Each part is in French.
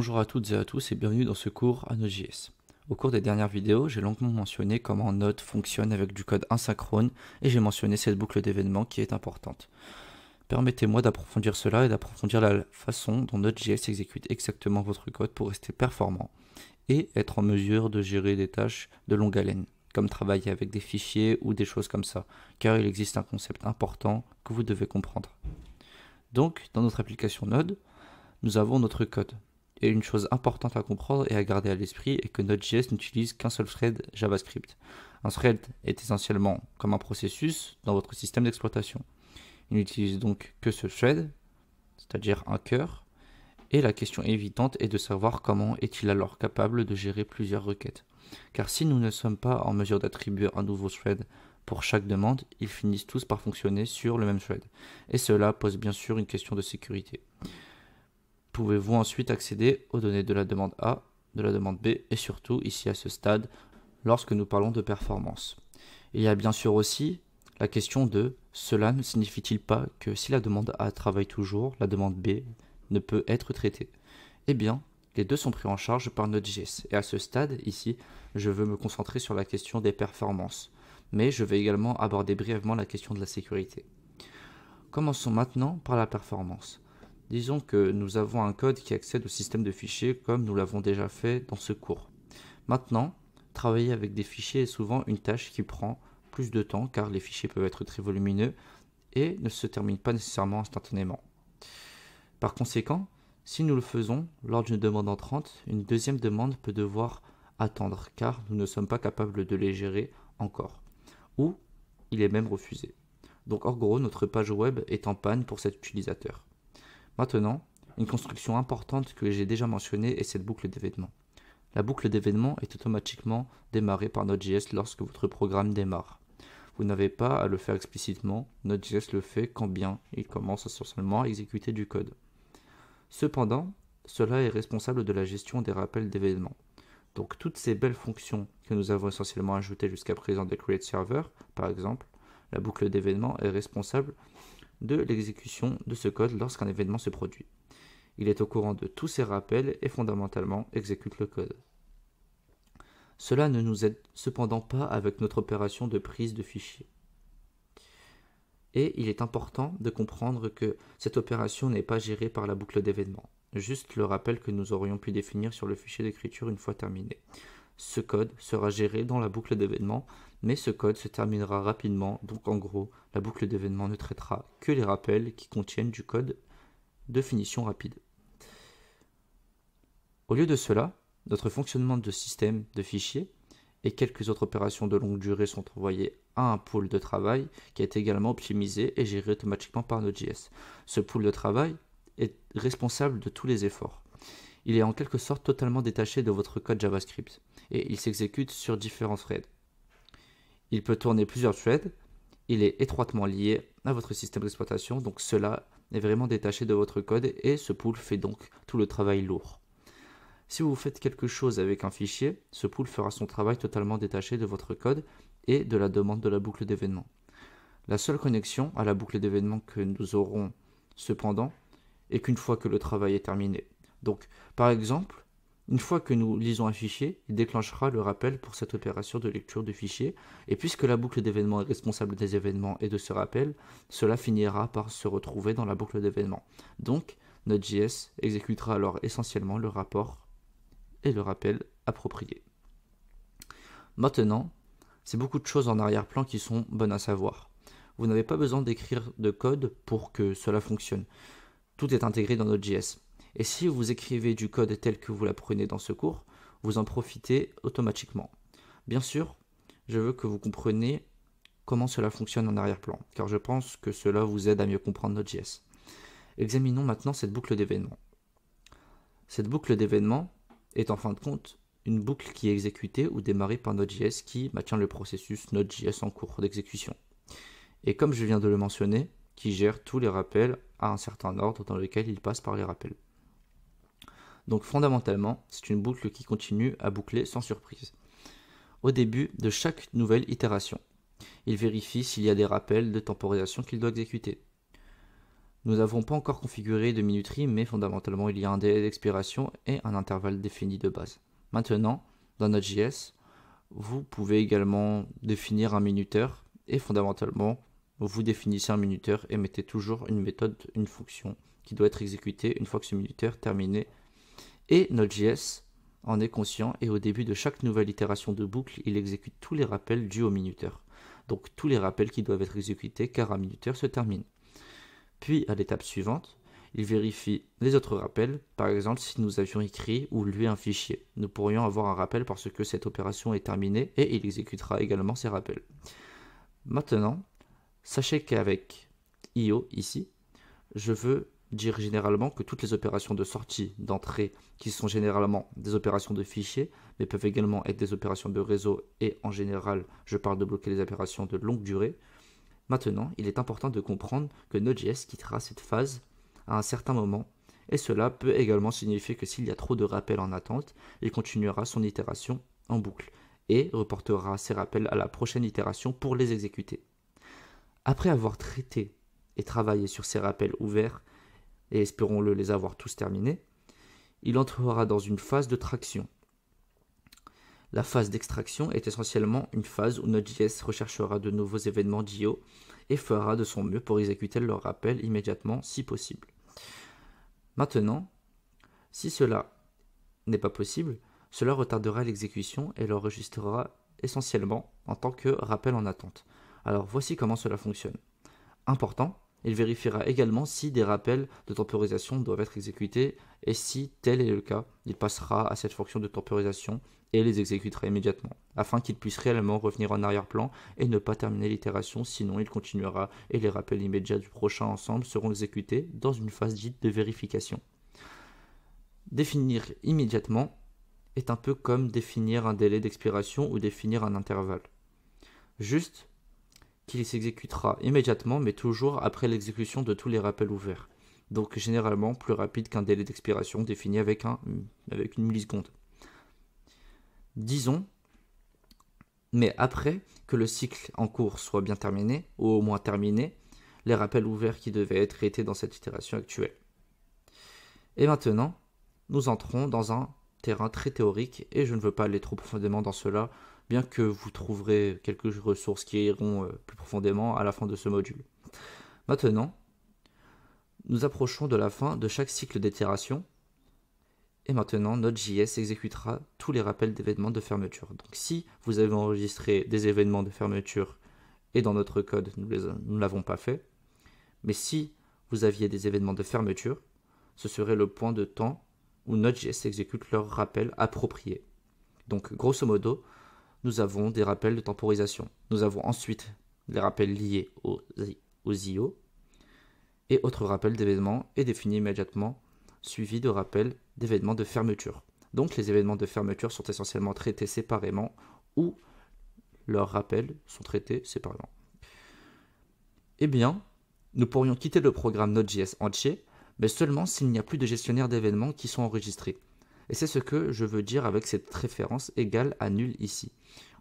Bonjour à toutes et à tous et bienvenue dans ce cours à Node.js. Au cours des dernières vidéos, j'ai longuement mentionné comment Node fonctionne avec du code asynchrone et j'ai mentionné cette boucle d'événements qui est importante. Permettez-moi d'approfondir cela et d'approfondir la façon dont Node.js exécute exactement votre code pour rester performant et être en mesure de gérer des tâches de longue haleine, comme travailler avec des fichiers ou des choses comme ça, car il existe un concept important que vous devez comprendre. Donc, dans notre application Node, nous avons notre code. Et une chose importante à comprendre et à garder à l'esprit est que Node.js n'utilise qu'un seul thread JavaScript. Un thread est essentiellement comme un processus dans votre système d'exploitation. Il n'utilise donc que ce thread, c'est-à-dire un cœur, et la question évidente est de savoir comment est-il alors capable de gérer plusieurs requêtes. Car si nous ne sommes pas en mesure d'attribuer un nouveau thread pour chaque demande, ils finissent tous par fonctionner sur le même thread. Et cela pose bien sûr une question de sécurité pouvez-vous ensuite accéder aux données de la demande A, de la demande B et surtout ici à ce stade lorsque nous parlons de performance. Il y a bien sûr aussi la question de cela ne signifie-t-il pas que si la demande A travaille toujours, la demande B ne peut être traitée Eh bien, les deux sont pris en charge par Node.js. Et à ce stade, ici, je veux me concentrer sur la question des performances. Mais je vais également aborder brièvement la question de la sécurité. Commençons maintenant par la performance. Disons que nous avons un code qui accède au système de fichiers comme nous l'avons déjà fait dans ce cours. Maintenant, travailler avec des fichiers est souvent une tâche qui prend plus de temps car les fichiers peuvent être très volumineux et ne se terminent pas nécessairement instantanément. Par conséquent, si nous le faisons lors d'une demande entrante, une deuxième demande peut devoir attendre car nous ne sommes pas capables de les gérer encore. Ou il est même refusé. Donc en gros, notre page web est en panne pour cet utilisateur. Maintenant, une construction importante que j'ai déjà mentionnée est cette boucle d'événements. La boucle d'événements est automatiquement démarrée par Node.js lorsque votre programme démarre. Vous n'avez pas à le faire explicitement, Node.js le fait quand bien il commence essentiellement à exécuter du code. Cependant, cela est responsable de la gestion des rappels d'événements. Donc toutes ces belles fonctions que nous avons essentiellement ajoutées jusqu'à présent des create server, par exemple, la boucle d'événements est responsable de l'exécution de ce code lorsqu'un événement se produit. Il est au courant de tous ces rappels et fondamentalement exécute le code. Cela ne nous aide cependant pas avec notre opération de prise de fichier. Et il est important de comprendre que cette opération n'est pas gérée par la boucle d'événements, juste le rappel que nous aurions pu définir sur le fichier d'écriture une fois terminé. Ce code sera géré dans la boucle d'événements mais ce code se terminera rapidement, donc en gros, la boucle d'événements ne traitera que les rappels qui contiennent du code de finition rapide. Au lieu de cela, notre fonctionnement de système de fichiers et quelques autres opérations de longue durée sont envoyées à un pool de travail qui est également optimisé et géré automatiquement par Node.js. Ce pool de travail est responsable de tous les efforts. Il est en quelque sorte totalement détaché de votre code JavaScript et il s'exécute sur différents threads. Il peut tourner plusieurs threads. Il est étroitement lié à votre système d'exploitation, donc cela est vraiment détaché de votre code et ce pool fait donc tout le travail lourd. Si vous faites quelque chose avec un fichier, ce pool fera son travail totalement détaché de votre code et de la demande de la boucle d'événements. La seule connexion à la boucle d'événements que nous aurons cependant est qu'une fois que le travail est terminé. Donc par exemple, une fois que nous lisons un fichier, il déclenchera le rappel pour cette opération de lecture de fichier, et puisque la boucle d'événements est responsable des événements et de ce rappel, cela finira par se retrouver dans la boucle d'événements. Donc, notre JS exécutera alors essentiellement le rapport et le rappel approprié. Maintenant, c'est beaucoup de choses en arrière-plan qui sont bonnes à savoir. Vous n'avez pas besoin d'écrire de code pour que cela fonctionne. Tout est intégré dans notre JS. Et si vous écrivez du code tel que vous l'apprenez dans ce cours, vous en profitez automatiquement. Bien sûr, je veux que vous compreniez comment cela fonctionne en arrière-plan, car je pense que cela vous aide à mieux comprendre Node.js. Examinons maintenant cette boucle d'événements. Cette boucle d'événements est en fin de compte une boucle qui est exécutée ou démarrée par Node.js qui maintient le processus Node.js en cours d'exécution. Et comme je viens de le mentionner, qui gère tous les rappels à un certain ordre dans lequel il passe par les rappels. Donc fondamentalement, c'est une boucle qui continue à boucler sans surprise. Au début de chaque nouvelle itération, il vérifie s'il y a des rappels de temporisation qu'il doit exécuter. Nous n'avons pas encore configuré de minuterie, mais fondamentalement il y a un délai d'expiration et un intervalle défini de base. Maintenant, dans notre JS, vous pouvez également définir un minuteur et fondamentalement vous définissez un minuteur et mettez toujours une méthode, une fonction qui doit être exécutée une fois que ce minuteur terminé et Node.js en est conscient et au début de chaque nouvelle itération de boucle, il exécute tous les rappels dus au minuteur. Donc tous les rappels qui doivent être exécutés car un minuteur se termine. Puis à l'étape suivante, il vérifie les autres rappels, par exemple si nous avions écrit ou lu un fichier. Nous pourrions avoir un rappel parce que cette opération est terminée et il exécutera également ces rappels. Maintenant, sachez qu'avec IO ici, je veux dire généralement que toutes les opérations de sortie, d'entrée, qui sont généralement des opérations de fichiers, mais peuvent également être des opérations de réseau et en général, je parle de bloquer les opérations de longue durée. Maintenant, il est important de comprendre que Node.js quittera cette phase à un certain moment, et cela peut également signifier que s'il y a trop de rappels en attente, il continuera son itération en boucle et reportera ses rappels à la prochaine itération pour les exécuter. Après avoir traité et travaillé sur ces rappels ouverts, et espérons-le les avoir tous terminés, il entrera dans une phase de traction. La phase d'extraction est essentiellement une phase où Node.js recherchera de nouveaux événements Dio et fera de son mieux pour exécuter leur rappel immédiatement si possible. Maintenant, si cela n'est pas possible, cela retardera l'exécution et l'enregistrera essentiellement en tant que rappel en attente. Alors voici comment cela fonctionne. Important, il vérifiera également si des rappels de temporisation doivent être exécutés et si tel est le cas, il passera à cette fonction de temporisation et les exécutera immédiatement, afin qu'il puisse réellement revenir en arrière-plan et ne pas terminer l'itération, sinon il continuera et les rappels immédiats du prochain ensemble seront exécutés dans une phase dite de vérification. Définir immédiatement est un peu comme définir un délai d'expiration ou définir un intervalle. Juste, qu'il s'exécutera immédiatement, mais toujours après l'exécution de tous les rappels ouverts. Donc généralement plus rapide qu'un délai d'expiration défini avec, un, avec une milliseconde. Disons, mais après que le cycle en cours soit bien terminé, ou au moins terminé, les rappels ouverts qui devaient être traités dans cette itération actuelle. Et maintenant, nous entrons dans un terrain très théorique, et je ne veux pas aller trop profondément dans cela, bien que vous trouverez quelques ressources qui iront euh, plus profondément à la fin de ce module. Maintenant, nous approchons de la fin de chaque cycle d'itération. Et maintenant, Node.js exécutera tous les rappels d'événements de fermeture. Donc si vous avez enregistré des événements de fermeture et dans notre code, nous ne l'avons pas fait, mais si vous aviez des événements de fermeture, ce serait le point de temps où Node.js exécute leur rappel approprié. Donc grosso modo, nous avons des rappels de temporisation. Nous avons ensuite les rappels liés aux, IO et autres rappels d'événements est définis immédiatement suivi de rappels d'événements de fermeture. Donc les événements de fermeture sont essentiellement traités séparément ou leurs rappels sont traités séparément. Eh bien, nous pourrions quitter le programme Node.js entier, mais seulement s'il n'y a plus de gestionnaire d'événements qui sont enregistrés. Et c'est ce que je veux dire avec cette référence égale à nul ici.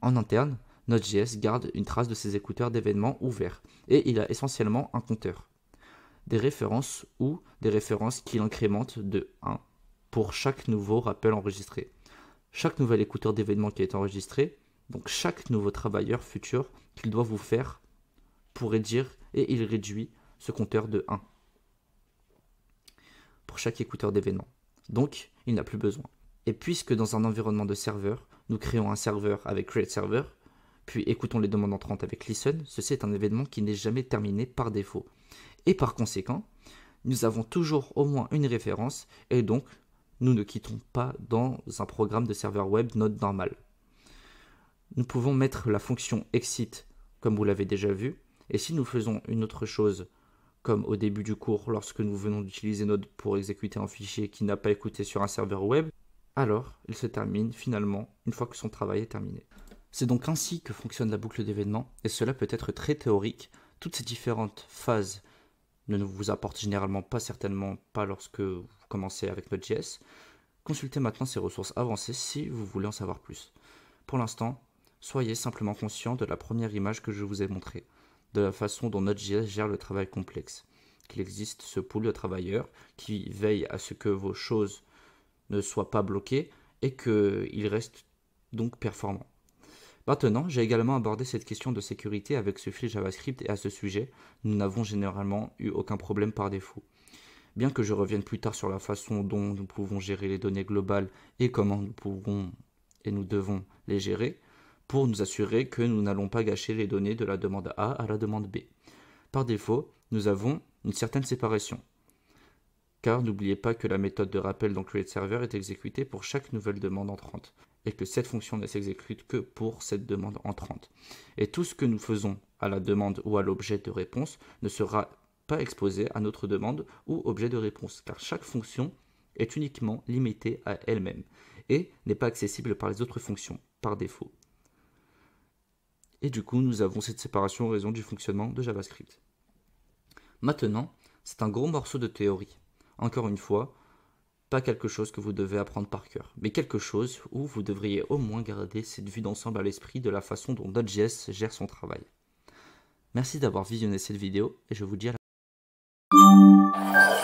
En interne, Node.js garde une trace de ses écouteurs d'événements ouverts, et il a essentiellement un compteur. Des références ou des références qu'il incrémente de 1 pour chaque nouveau rappel enregistré. Chaque nouvel écouteur d'événement qui est enregistré, donc chaque nouveau travailleur futur qu'il doit vous faire, pourrait dire et il réduit ce compteur de 1 pour chaque écouteur d'événement. Donc, il n'a plus besoin. Et puisque dans un environnement de serveur, nous créons un serveur avec create server, puis écoutons les demandes entrantes avec listen, ceci est un événement qui n'est jamais terminé par défaut. Et par conséquent, nous avons toujours au moins une référence et donc nous ne quittons pas dans un programme de serveur web node normal. Nous pouvons mettre la fonction exit comme vous l'avez déjà vu et si nous faisons une autre chose comme au début du cours lorsque nous venons d'utiliser Node pour exécuter un fichier qui n'a pas écouté sur un serveur web, alors il se termine finalement une fois que son travail est terminé. C'est donc ainsi que fonctionne la boucle d'événements, et cela peut être très théorique. Toutes ces différentes phases ne vous apportent généralement pas certainement pas lorsque vous commencez avec Node.js. Consultez maintenant ces ressources avancées si vous voulez en savoir plus. Pour l'instant, soyez simplement conscient de la première image que je vous ai montrée de la façon dont JS gère le travail complexe. Qu'il existe ce pool de travailleurs qui veille à ce que vos choses ne soient pas bloquées et qu'ils restent donc performants. Maintenant, j'ai également abordé cette question de sécurité avec ce fil JavaScript et à ce sujet, nous n'avons généralement eu aucun problème par défaut. Bien que je revienne plus tard sur la façon dont nous pouvons gérer les données globales et comment nous pouvons et nous devons les gérer, pour nous assurer que nous n'allons pas gâcher les données de la demande A à la demande B. Par défaut, nous avons une certaine séparation. Car n'oubliez pas que la méthode de rappel dans CreateServer est exécutée pour chaque nouvelle demande entrante, et que cette fonction ne s'exécute que pour cette demande entrante. Et tout ce que nous faisons à la demande ou à l'objet de réponse ne sera pas exposé à notre demande ou objet de réponse, car chaque fonction est uniquement limitée à elle-même, et n'est pas accessible par les autres fonctions, par défaut. Et du coup, nous avons cette séparation en raison du fonctionnement de JavaScript. Maintenant, c'est un gros morceau de théorie. Encore une fois, pas quelque chose que vous devez apprendre par cœur, mais quelque chose où vous devriez au moins garder cette vue d'ensemble à l'esprit de la façon dont Node.js gère son travail. Merci d'avoir visionné cette vidéo et je vous dis à la prochaine.